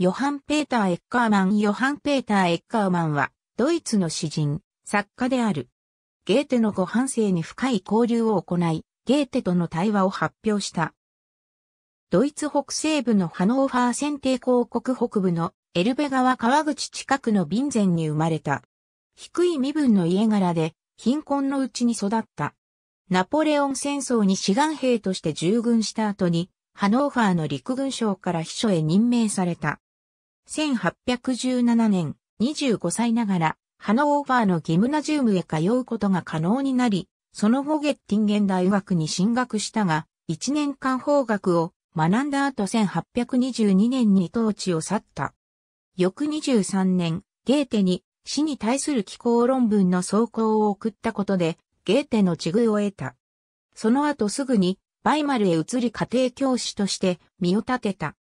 ヨハン・ペーター・エッカーマンヨハン・ペーター・エッカーマンは、ドイツの詩人、作家である。ゲーテのご半生に深い交流を行い、ゲーテとの対話を発表した。ドイツ北西部のハノーファー選定広告北部のエルベ川川口近くのビンゼンに生まれた。低い身分の家柄で貧困のうちに育った。ナポレオン戦争に志願兵として従軍した後に、ハノーファーの陸軍省から秘書へ任命された。1817年、25歳ながら、ハノーファーのギムナジウムへ通うことが可能になり、その後ゲッティンゲン大学に進学したが、1年間法学を学んだ後1822年に統治を去った。翌23年、ゲーテに死に対する気候論文の草稿を送ったことで、ゲーテの地遇を得た。その後すぐに、バイマルへ移り家庭教師として身を立てた。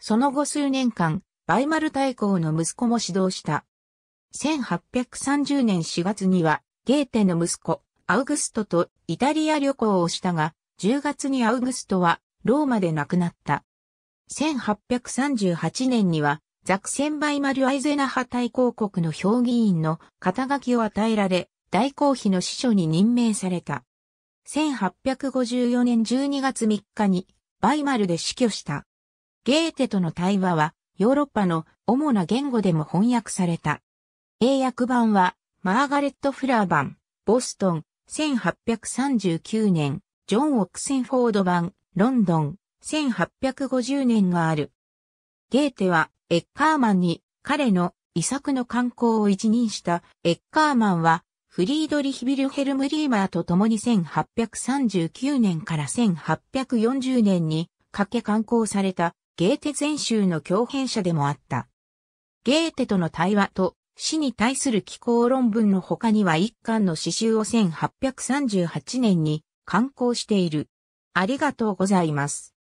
その後数年間、バイマル大公の息子も指導した。1830年4月には、ゲーテの息子、アウグストとイタリア旅行をしたが、10月にアウグストはローマで亡くなった。1838年には、ザクセンバイマルアイゼナ派大公国の評議員の肩書きを与えられ、大公妃の司書に任命された。1854年12月3日に、バイマルで死去した。ゲーテとの対話は、ヨーロッパの主な言語でも翻訳された。英訳版は、マーガレット・フラー版、ボストン、1839年、ジョン・オクセンフォード版、ロンドン、1850年がある。ゲーテは、エッカーマンに、彼の遺作の刊行を一任したエッカーマンは、フリードリヒ・ビルヘルム・リーマーと共に1839年から1840年にかけ刊行されたゲーテ全集の共編者でもあった。ゲーテとの対話と死に対する気候論文の他には一巻の詩集を1838年に刊行している。ありがとうございます。